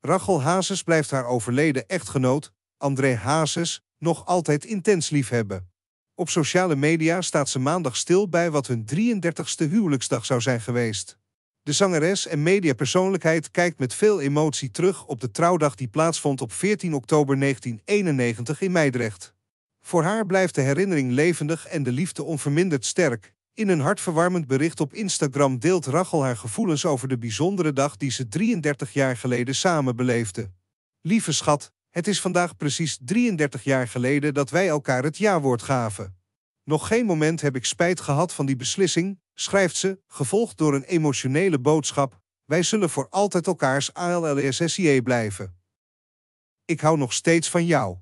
Rachel Hazes blijft haar overleden echtgenoot, André Hazes, nog altijd intens liefhebben. Op sociale media staat ze maandag stil bij wat hun 33ste huwelijksdag zou zijn geweest. De zangeres en mediapersoonlijkheid kijkt met veel emotie terug op de trouwdag die plaatsvond op 14 oktober 1991 in Meidrecht. Voor haar blijft de herinnering levendig en de liefde onverminderd sterk. In een hartverwarmend bericht op Instagram deelt Rachel haar gevoelens over de bijzondere dag die ze 33 jaar geleden samen beleefde. Lieve schat, het is vandaag precies 33 jaar geleden dat wij elkaar het ja-woord gaven. Nog geen moment heb ik spijt gehad van die beslissing, schrijft ze, gevolgd door een emotionele boodschap. Wij zullen voor altijd elkaars ALLSSIE blijven. Ik hou nog steeds van jou.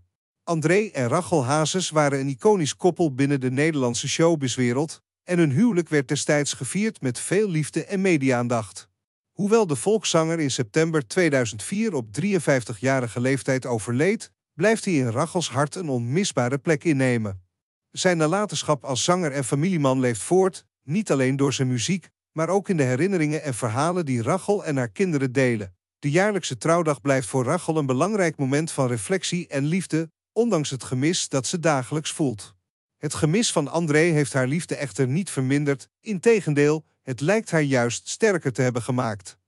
André en Rachel Hazes waren een iconisch koppel binnen de Nederlandse showbizwereld, en hun huwelijk werd destijds gevierd met veel liefde en media-aandacht. Hoewel de volkszanger in september 2004 op 53-jarige leeftijd overleed, blijft hij in Rachels hart een onmisbare plek innemen. Zijn nalatenschap als zanger en familieman leeft voort, niet alleen door zijn muziek, maar ook in de herinneringen en verhalen die Rachel en haar kinderen delen. De jaarlijkse trouwdag blijft voor Rachel een belangrijk moment van reflectie en liefde, ondanks het gemis dat ze dagelijks voelt. Het gemis van André heeft haar liefde echter niet verminderd, integendeel, het lijkt haar juist sterker te hebben gemaakt.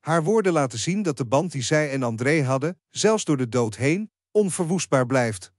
Haar woorden laten zien dat de band die zij en André hadden, zelfs door de dood heen, onverwoestbaar blijft.